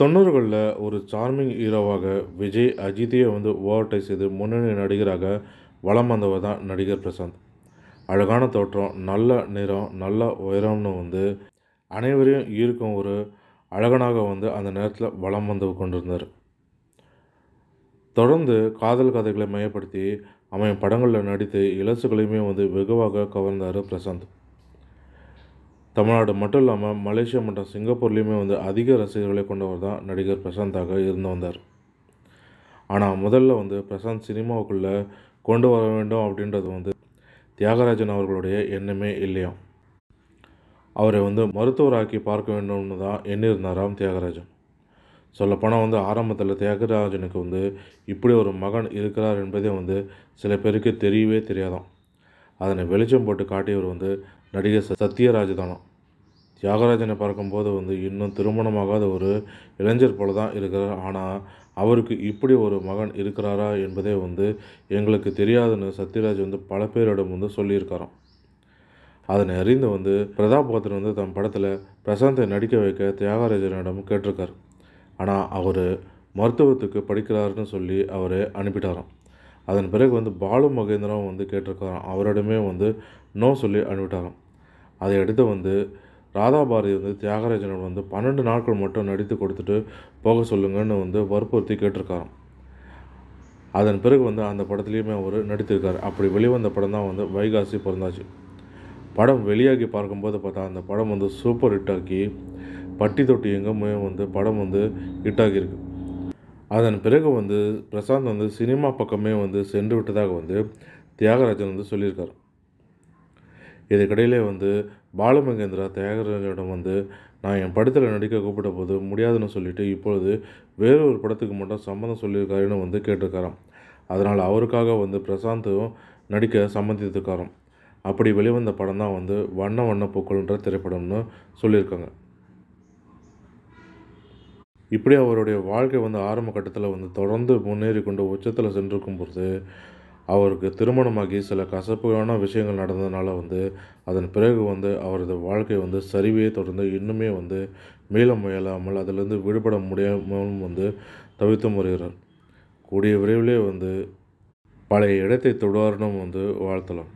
தொண்ணூறுகளில் ஒரு சார்மிங் ஹீரோவாக விஜய் அஜித்தையே வந்து ஓவர்டை செய்து முன்னணி நடிகராக வளம் வந்தவர் தான் நடிகர் பிரசாந்த் அழகான தோற்றம் நல்ல நிறம் நல்ல உயரம்னு வந்து அனைவரையும் ஈர்க்கும் ஒரு அழகனாக வந்து அந்த நேரத்தில் வளம் வந்து கொண்டிருந்தார் தொடர்ந்து காதல் கதைகளை மையப்படுத்தி அவன் படங்களில் நடித்து இலசுகளையுமே வந்து வெகுவாக கவர்ந்தார் பிரசாந்த் தமிழ்நாடு மட்டும் இல்லாமல் மலேசியா மற்றும் சிங்கப்பூர்லேயுமே வந்து அதிக ரசிகர்களை கொண்டவர் தான் நடிகர் பிரசாந்தாக இருந்து வந்தார் ஆனால் முதல்ல வந்து பிரசாந்த் சினிமாவுக்குள்ளே கொண்டு வர வேண்டும் அப்படின்றது வந்து தியாகராஜன் அவர்களுடைய எண்ணமே இல்லையாம் அவரை வந்து மருத்துவராக்கி பார்க்க வேண்டும்னு தான் எண்ணியிருந்தாராம் தியாகராஜன் சொல்லப்போனால் வந்து ஆரம்பத்தில் தியாகராஜனுக்கு வந்து இப்படி ஒரு மகன் இருக்கிறார் என்பதே வந்து சில பேருக்கு தெரியவே தெரியாதாம் அதனை வெளிச்சம் போட்டு காட்டியவர் வந்து நடிகர் சத்யராஜ் தானா தியாகராஜனை பார்க்கும்போது வந்து இன்னும் திருமணமாகாத ஒரு இளைஞர் போல தான் இருக்கிறார் ஆனால் அவருக்கு இப்படி ஒரு மகன் இருக்கிறாரா என்பதே வந்து எங்களுக்கு தெரியாதுன்னு சத்யராஜ் வந்து பல பேரிடம் வந்து சொல்லியிருக்காராம் அதனை அறிந்து வந்து பிரதாப் பாத்திரன் வந்து தம் படத்தில் பிரசாந்தை நடிக்க வைக்க தியாகராஜனிடம் கேட்டிருக்கார் ஆனால் அவர் மருத்துவத்துக்கு படிக்கிறாருன்னு சொல்லி அவரை அனுப்பிட்டாராம் அதன் பிறகு வந்து பாலு மகேந்திரம் வந்து கேட்டிருக்காராம் அவரிடமே வந்து நோ சொல்லி அனுப்பிட்டாராம் அதையடுத்து வந்து ராதாபாரதி வந்து தியாகராஜனோட வந்து பன்னெண்டு நாட்கள் மட்டும் நடித்து கொடுத்துட்டு போக சொல்லுங்கன்னு வந்து வற்புறுத்தி கேட்டிருக்காராம் அதன் பிறகு வந்து அந்த படத்துலேயுமே அவர் நடித்திருக்கார் அப்படி வெளிவந்த படம் தான் வந்து வைகாசி பிறந்தாச்சு படம் வெளியாகி பார்க்கும்போது பார்த்தா அந்த படம் வந்து சூப்பர் ஹிட் ஆக்கி பட்டி தொட்டி எங்கேயுமே வந்து படம் வந்து ஹிட் ஆகியிருக்கு அதன் பிறகு வந்து பிரசாந்த் வந்து சினிமா பக்கமே வந்து சென்று விட்டதாக வந்து தியாகராஜன் வந்து சொல்லியிருக்காரு இதற்கிடையில் வந்து பாலமகேந்திரா தியாகராஜனிடம் வந்து நான் என் படத்தில் நடிக்க கூப்பிட்ட போது முடியாதுன்னு சொல்லிவிட்டு இப்பொழுது வேறொரு படத்துக்கு மட்டும் சம்மந்தம் சொல்லியிருக்காருன்னு வந்து கேட்டிருக்காராம் அதனால் அவருக்காக வந்து பிரசாந்தும் நடிக்க சம்மதித்துக்காராம் அப்படி வெளிவந்த படம் தான் வந்து வண்ண வண்ண பூக்கள்ன்ற திரைப்படம்னு சொல்லியிருக்காங்க இப்படி அவருடைய வாழ்க்கை வந்து ஆரம்ப கட்டத்தில் வந்து தொடர்ந்து முன்னேறி கொண்டு உச்சத்தில் சென்றிருக்கும் பொழுது அவருக்கு திருமணமாகி சில கசப்பான விஷயங்கள் நடந்ததுனால வந்து அதன் பிறகு வந்து அவரது வாழ்க்கை வந்து சரிவையே தொடர்ந்து இன்னுமே வந்து மீள முயலாமல் அதிலிருந்து விடுபட முடியாமலும் வந்து தவித்து முறைகிறார் கூடிய விரைவிலே வந்து பழைய இடத்தை தொடரணும் வந்து வாழ்த்தலாம்